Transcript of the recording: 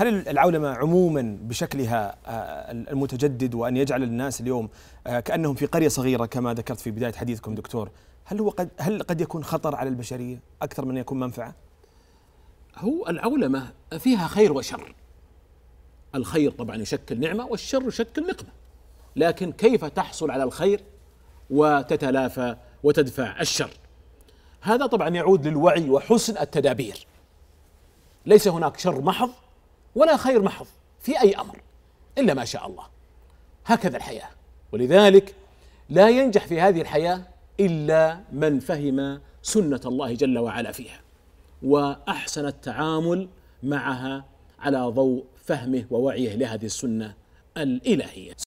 هل العولمه عموما بشكلها آه، المتجدد وان يجعل الناس اليوم آه، كانهم في قريه صغيره كما ذكرت في بدايه حديثكم دكتور هل هو قد هل قد يكون خطر على البشريه اكثر من يكون منفعه؟ هو العولمه فيها خير وشر. الخير طبعا يشكل نعمه والشر يشكل نقمه. لكن كيف تحصل على الخير وتتلافى وتدفع الشر؟ هذا طبعا يعود للوعي وحسن التدابير. ليس هناك شر محض ولا خير محض في أي أمر إلا ما شاء الله هكذا الحياة ولذلك لا ينجح في هذه الحياة إلا من فهم سنة الله جل وعلا فيها وأحسن التعامل معها على ضوء فهمه ووعيه لهذه السنة الإلهية